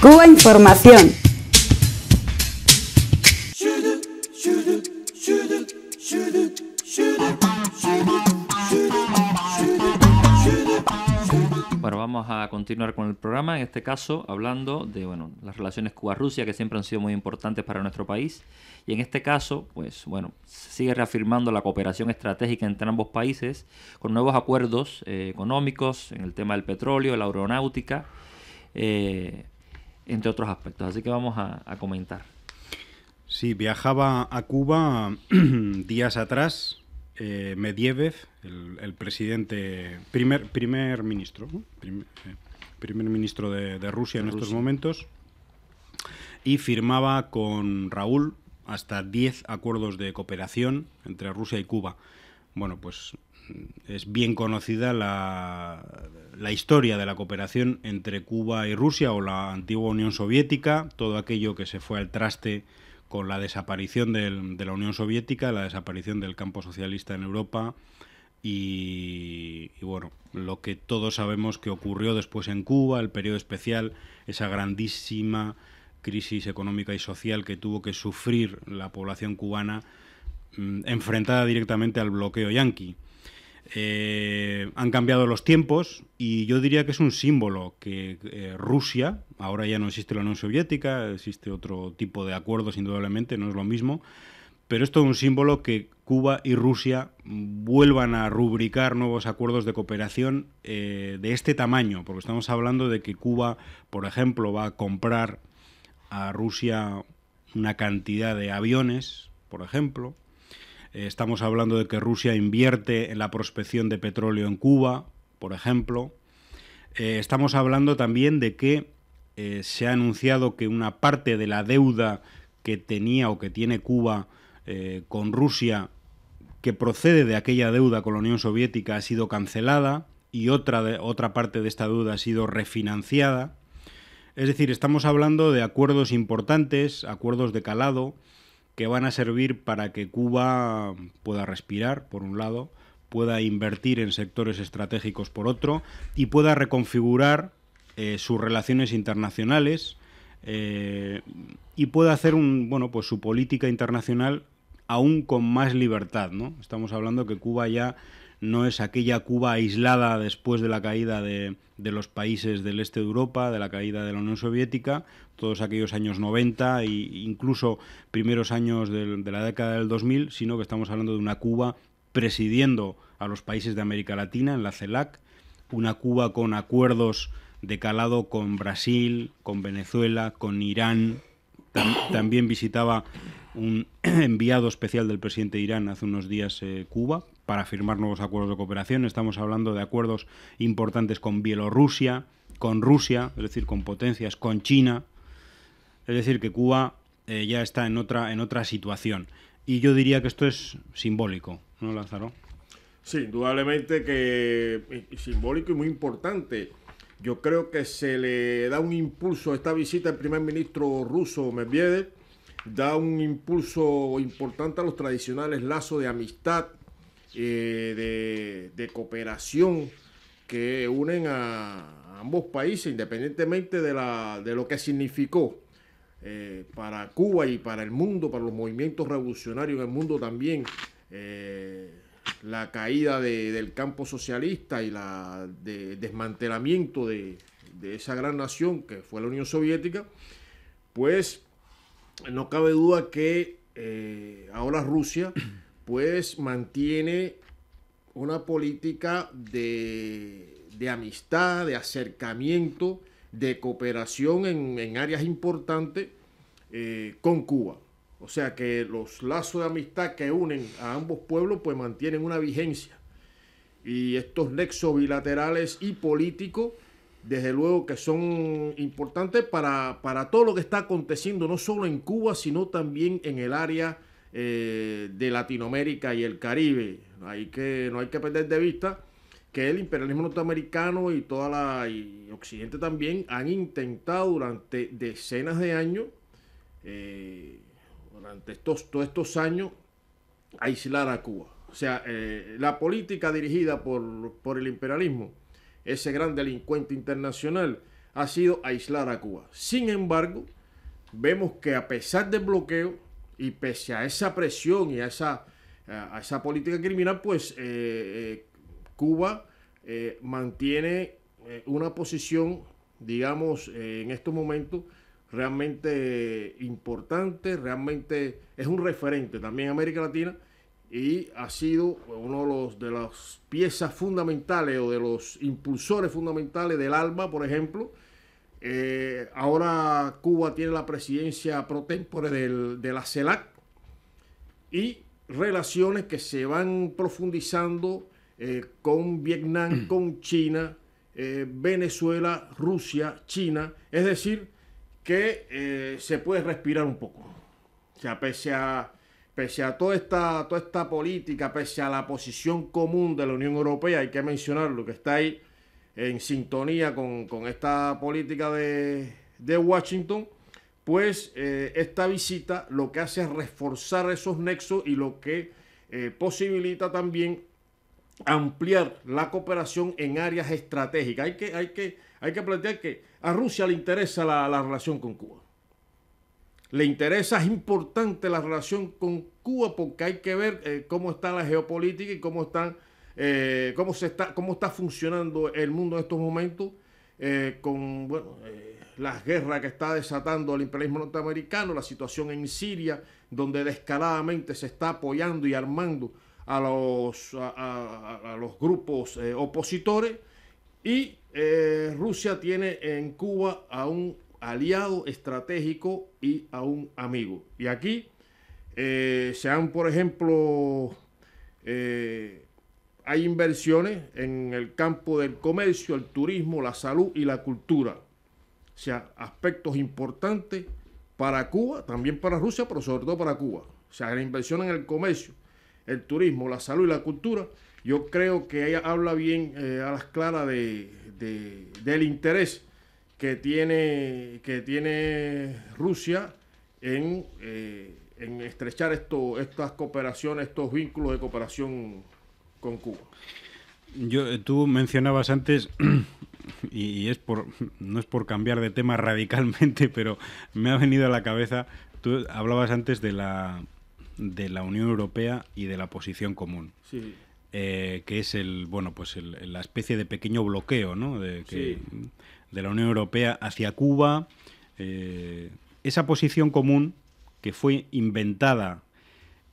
Cuba Información. Bueno, vamos a continuar con el programa, en este caso hablando de bueno, las relaciones Cuba-Rusia que siempre han sido muy importantes para nuestro país y en este caso, pues bueno, se sigue reafirmando la cooperación estratégica entre ambos países con nuevos acuerdos eh, económicos en el tema del petróleo, la aeronáutica, eh, entre otros aspectos. Así que vamos a, comentar. Sí, viajaba a Cuba días atrás eh, el, presidente, primer, primer ministro, eh, primer, ministro de, Rusia en estos momentos, y firmaba con Raúl hasta 10 acuerdos de cooperación entre Rusia y Cuba. Bueno, pues es bien conocida la, historia de la cooperación entre Cuba y Rusia o la antigua Unión Soviética, todo aquello que se fue al traste con la desaparición del, de la Unión Soviética, la desaparición del campo socialista en Europa y, y, bueno, lo que todos sabemos que ocurrió después en Cuba, el periodo especial, esa grandísima crisis económica y social que tuvo que sufrir la población cubana mm, enfrentada directamente al bloqueo yanqui. Eh, han cambiado los tiempos y yo diría que es un símbolo que eh, Rusia, ahora ya no existe la Unión Soviética, existe otro tipo de acuerdos indudablemente, no es lo mismo, pero es todo un símbolo que Cuba y Rusia vuelvan a rubricar nuevos acuerdos de cooperación eh, de este tamaño, porque estamos hablando de que Cuba, por ejemplo, va a comprar a Rusia una cantidad de aviones, por ejemplo, eh, estamos hablando de que Rusia invierte en la prospección de petróleo en Cuba, por ejemplo. Eh, estamos hablando también de que eh, se ha anunciado que una parte de la deuda que tenía o que tiene Cuba con Rusia, que procede de aquella deuda con la Unión Soviética, ha sido cancelada y otra, otra parte de esta deuda ha sido refinanciada. Es decir, estamos hablando de acuerdos importantes, acuerdos de calado, que van a servir para que Cuba pueda respirar, por un lado, pueda invertir en sectores estratégicos, por otro, y pueda reconfigurar eh, sus relaciones internacionales eh, y pueda hacer un, bueno, pues su política internacional aún con más libertad. ¿no? Estamos hablando que Cuba ya no es aquella Cuba aislada después de la caída de, de los países del este de Europa, de la caída de la Unión Soviética, todos aquellos años 90 e incluso primeros años de, la década del 2000, sino que estamos hablando de una Cuba presidiendo a los países de América Latina en la CELAC, una Cuba con acuerdos de calado con Brasil, con Venezuela, con Irán. también visitaba un enviado especial del presidente de Irán hace unos días eh, Cuba para firmar nuevos acuerdos de cooperación. Estamos hablando de acuerdos importantes con Bielorrusia, con Rusia, es decir, con potencias, con China. Es decir, que Cuba eh, ya está en otra, en otra situación. Y yo diría que esto es simbólico, ¿no, Lázaro? Sí, indudablemente que simbólico y muy importante. Yo creo que se le da un impulso a esta visita del primer ministro ruso Medvedev, da un impulso importante a los tradicionales lazos de amistad eh, de, cooperación que unen a, ambos países, independientemente de, la, de lo que significó eh, para Cuba y para el mundo, para los movimientos revolucionarios en el mundo también, eh, la caída del campo socialista y la, desmantelamiento de, esa gran nación que fue la Unión Soviética, pues no cabe duda que ahora Rusia pues mantiene una política de, amistad, de acercamiento, de cooperación en, áreas importantes eh, con Cuba. O sea que los lazos de amistad que unen a ambos pueblos pues mantienen una vigencia. Y estos nexos bilaterales y políticos, desde luego que son importantes para, para todo lo que está aconteciendo, no solo en Cuba, sino también en el área eh, de Latinoamérica y el Caribe. Hay que, no hay que perder de vista que el imperialismo norteamericano y toda la Occidente también han intentado durante decenas de años, eh, durante estos, todos estos años, aislar a Cuba. O sea, eh, la política dirigida por, por, el imperialismo, ese gran delincuente internacional, ha sido aislar a Cuba. Sin embargo, vemos que a pesar del bloqueo, y pese a esa presión y a esa, a esa política criminal, pues eh, eh, Cuba eh, mantiene una posición, digamos, en estos momentos realmente importante, realmente es un referente también en América Latina y ha sido uno de, los, de las piezas fundamentales o de los impulsores fundamentales del alma, por ejemplo, eh, ahora Cuba tiene la presidencia pro de la CELAC y relaciones que se van profundizando eh, con Vietnam, mm. con China, eh, Venezuela, Rusia, China. Es decir, que se puede respirar un poco. O sea, pese a, pese a toda, esta, toda esta política, pese a la posición común de la Unión Europea, hay que mencionar lo que está ahí en sintonía con, esta política de, Washington, pues eh, esta visita lo que hace es reforzar esos nexos y lo que eh, posibilita también ampliar la cooperación en áreas estratégicas. Hay que, hay que, hay que plantear que a Rusia le interesa la, relación con Cuba. Le interesa, es importante la relación con Cuba porque hay que ver eh, cómo está la geopolítica y cómo están eh, cómo, se está, cómo está funcionando el mundo en estos momentos eh, con eh, las guerras que está desatando el imperialismo norteamericano, la situación en Siria, donde descaladamente se está apoyando y armando a los, a, los grupos opositores. Y Rusia tiene en Cuba a un aliado estratégico y a un amigo. Y aquí se han, por ejemplo, hay inversiones en el campo del comercio, el turismo, la salud y la cultura. O sea, aspectos importantes para Cuba, también para Rusia, pero sobre todo para Cuba. O sea, la inversión en el comercio, el turismo, la salud y la cultura, yo creo que ella habla bien eh, a las claras de, del interés que tiene, que tiene Rusia en, eh, estrechar estas cooperaciones, estos vínculos de cooperación con Cuba. Yo, eh, tú mencionabas antes, y es por, no es por cambiar de tema radicalmente, pero me ha venido a la cabeza, tú hablabas antes de la, de la Unión Europea y de la posición común. Eh, que es el bueno pues la especie de pequeño bloqueo ¿no? de, la Unión Europea hacia Cuba eh, esa posición común que fue inventada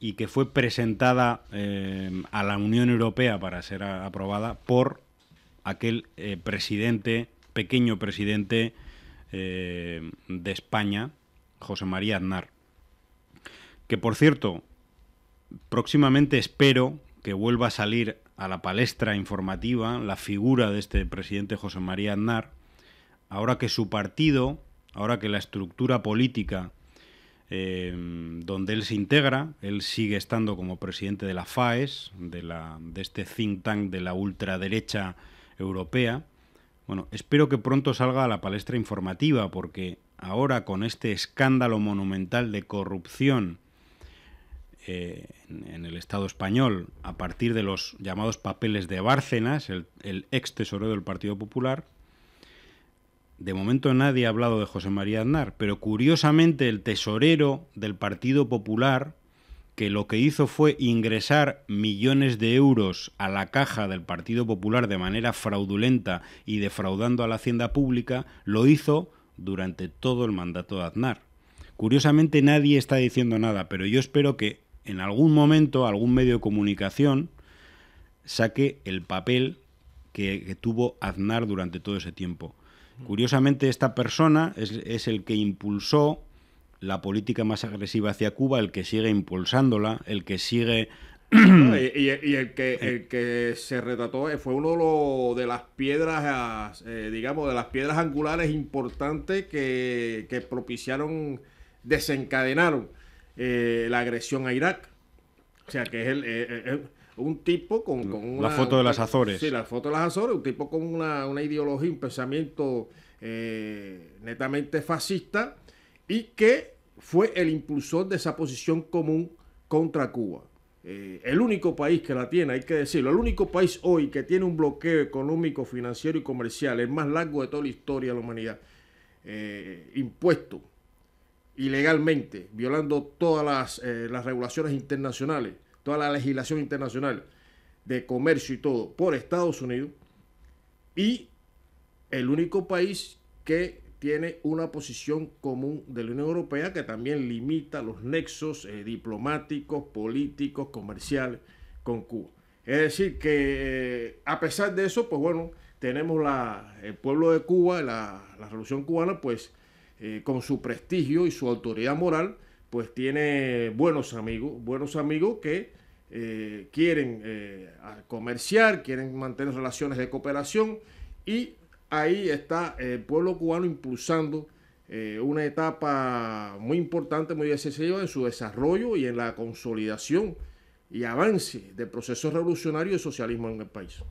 y que fue presentada eh, a la Unión Europea para ser aprobada por aquel eh, presidente, pequeño presidente eh, de España, José María Aznar. Que por cierto, próximamente espero que vuelva a salir a la palestra informativa la figura de este presidente José María Aznar, ahora que su partido, ahora que la estructura política Em, donde él se integra, él sigue estando como presidente de la FAES, de, este think tank de la ultraderecha europea. Bueno, espero que pronto salga a la palestra informativa porque ahora con este escándalo monumental de corrupción eh, en el Estado español a partir de los llamados papeles de Bárcenas, el, el ex tesorero del Partido Popular, de momento nadie ha hablado de José María Aznar, pero curiosamente el tesorero del Partido Popular, que lo que hizo fue ingresar millones de euros a la caja del Partido Popular de manera fraudulenta y defraudando a la hacienda pública, lo hizo durante todo el mandato de Aznar. Curiosamente nadie está diciendo nada, pero yo espero que en algún momento algún medio de comunicación saque el papel que, tuvo Aznar durante todo ese tiempo. Curiosamente, esta persona es, el que impulsó la política más agresiva hacia Cuba, el que sigue impulsándola, el que sigue... y, el, que, eh. el, que, se retrató eh, fue uno de, de las piedras, eh, digamos, de las piedras angulares importantes que, propiciaron, desencadenaron la agresión a Irak. O sea, que es el un tipo con, una... La foto de las Azores. Sí, la foto de las Azores, un tipo con una, ideología, un pensamiento eh, netamente fascista y que fue el impulsor de esa posición común contra Cuba. Eh, el único país que la tiene, hay que decirlo, el único país hoy que tiene un bloqueo económico, financiero y comercial, el más largo de toda la historia de la humanidad, eh, impuesto ilegalmente, violando todas las regulaciones internacionales, toda la legislación internacional de comercio y todo por Estados Unidos y el único país que tiene una posición común de la Unión Europea que también limita los nexos eh, diplomáticos, políticos, comerciales con Cuba. Es decir, que eh, a pesar de eso, pues bueno, tenemos la, el pueblo de Cuba, la, Revolución cubana, pues eh, con su prestigio y su autoridad moral, pues tiene buenos amigos, buenos amigos que eh, quieren eh, comerciar, quieren mantener relaciones de cooperación y ahí está el pueblo cubano impulsando eh, una etapa muy importante, muy decisiva en su desarrollo y en la consolidación y avance del proceso revolucionario y socialismo en el país.